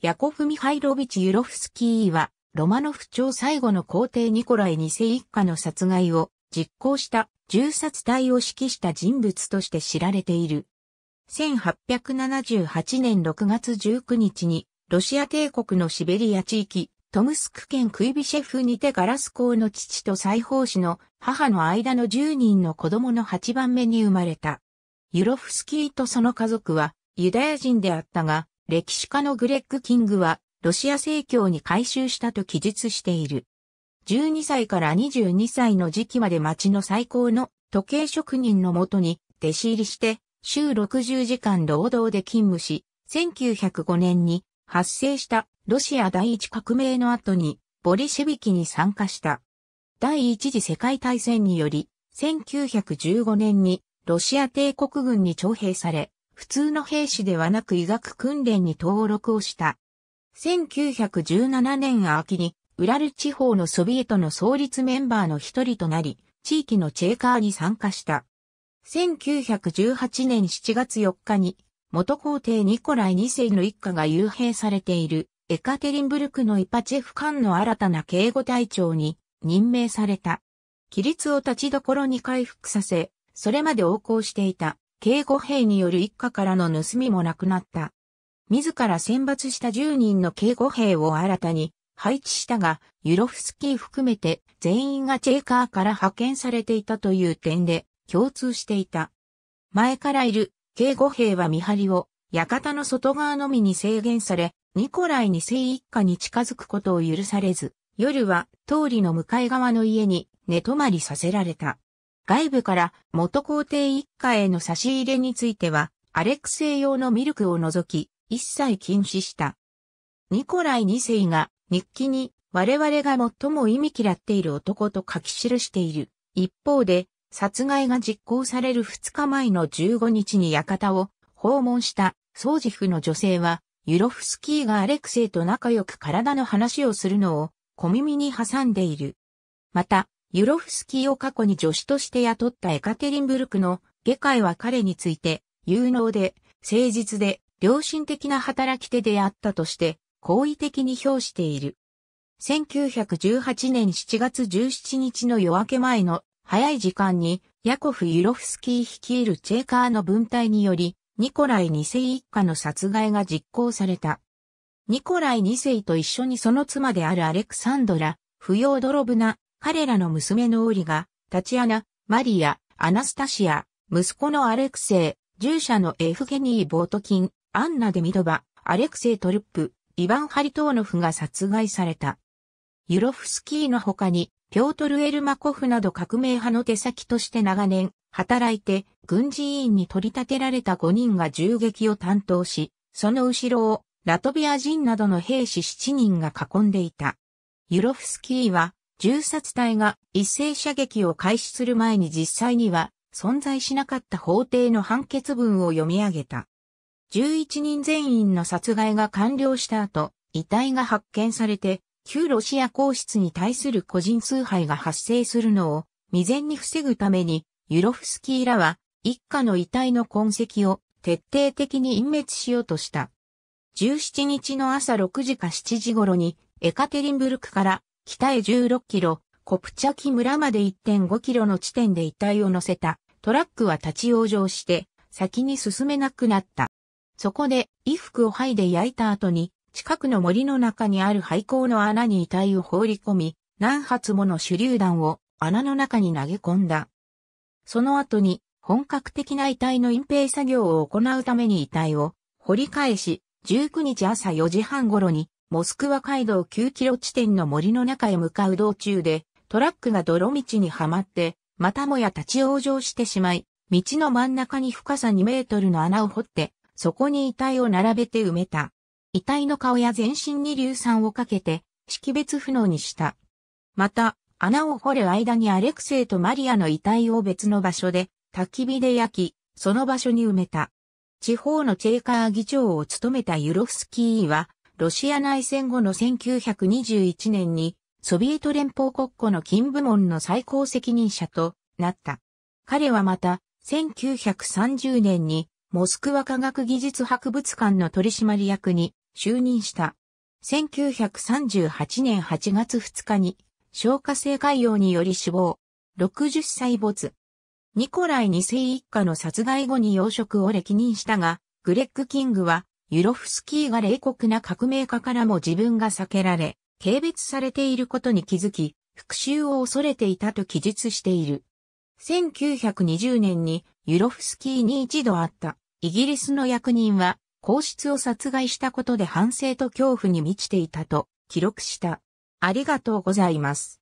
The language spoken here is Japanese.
ヤコフ・ミハイロビチ・ユロフスキーは、ロマノフ朝最後の皇帝ニコライ2世一家の殺害を実行した銃殺隊を指揮した人物として知られている。1878年6月19日に、ロシア帝国のシベリア地域、トムスク県クイビシェフにてガラス工の父と裁縫師の母の間の10人の子供の8番目に生まれた。ユロフスキーとその家族はユダヤ人であったが、歴史家のグレッグ・キングは、ロシア正教に改修したと記述している。12歳から22歳の時期まで町の最高の時計職人のもとに弟子入りして、週60時間労働で勤務し、1905年に発生したロシア第一革命の後にボリシェビキに参加した。第一次世界大戦により、1915年にロシア帝国軍に徴兵され、普通の兵士ではなく医学訓練に登録をした。1917年秋に、ウラル地方のソビエトの創立メンバーの一人となり、地域のチェーカーに参加した。1918年7月4日に、元皇帝ニコライ2世の一家が幽閉されている、エカテリンブルクのイパチェフ艦の新たな警護隊長に任命された。規律を立ちどころに回復させ、それまで横行していた警護兵による一家からの盗みもなくなった。自ら選抜した10人の警護兵を新たに配置したが、ユロフスキー含めて全員がチェーカーから派遣されていたという点で共通していた。前からいる警護兵は見張りを館の外側のみに制限され、ニコライ2世一家に近づくことを許されず、夜は通りの向かい側の家に寝泊まりさせられた。外部から元皇帝一家への差し入れについては、アレクセイ用のミルクを除き、一切禁止した。ニコライ2世が日記に我々が最も忌み嫌っている男と書き記している。一方で、殺害が実行される2日前の15日に館を訪問した総除婦の女性は、ユロフスキーがアレクセイと仲良く体の話をするのを小耳に挟んでいる。また、ユロフスキーを過去に助手として雇ったエカテリンブルクの下界は彼について有能で誠実で良心的な働き手であったとして好意的に評している。1918年7月17日の夜明け前の早い時間にヤコフ・ユロフスキー率いるチェーカーの分隊によりニコライ2世一家の殺害が実行された。ニコライ2世と一緒にその妻であるアレクサンドラ、不要ドロブナ、彼らの娘のオリが、タチアナ、マリア、アナスタシア、息子のアレクセイ、従者のエフゲニー・ボートキン、アンナ・デミドバ、アレクセイ・トルップ、イヴァン・ハリトーノフが殺害された。ユロフスキーの他に、ピョートル・エルマコフなど革命派の手先として長年、働いて、軍事委員に取り立てられた5人が銃撃を担当し、その後ろを、ラトビア人などの兵士7人が囲んでいた。ユロフスキーは、銃殺隊が一斉射撃を開始する前に実際には存在しなかった法廷の判決文を読み上げた。11人全員の殺害が完了した後、遺体が発見されて、旧ロシア皇室に対する個人崇拝が発生するのを未然に防ぐために、ユロフスキーらは一家の遺体の痕跡を徹底的に隠滅しようとした。17日の朝6時か7時頃にエカテリンブルクから北へ16キロ、コプチャキ村まで1.5キロの地点で遺体を乗せたトラックは立ち往生して先に進めなくなった。そこで衣服を剥いで焼いた後に近くの森の中にある廃校の穴に遺体を放り込み何発もの手榴弾を穴の中に投げ込んだ。その後に本格的な遺体の隠蔽作業を行うために遺体を掘り返し19日朝4時半頃にモスクワ街道9キロ地点の森の中へ向かう道中で、トラックが泥道にはまって、またもや立ち往生してしまい、道の真ん中に深さ2メートルの穴を掘って、そこに遺体を並べて埋めた。遺体の顔や全身に硫酸をかけて、識別不能にした。また、穴を掘る間にアレクセイとマリアの遺体を別の場所で、焚き火で焼き、その場所に埋めた。地方のチェーカー議長を務めたユロフスキーは、ロシア内戦後の1921年に、ソビエト連邦国庫の金部門の最高責任者となった。彼はまた、1930年に、モスクワ科学技術博物館の取締役に就任した。1938年8月2日に、消化性海洋により死亡。60歳没。ニコライ2世一家の殺害後に養殖を歴任したが、グレッグ・キングはユロフスキーが冷酷な革命家からも自分が避けられ、軽蔑されていることに気づき、復讐を恐れていたと記述している。1920年にユロフスキーに一度会ったイギリスの役人は皇室を殺害したことで反省と恐怖に満ちていたと記録した。ありがとうございます。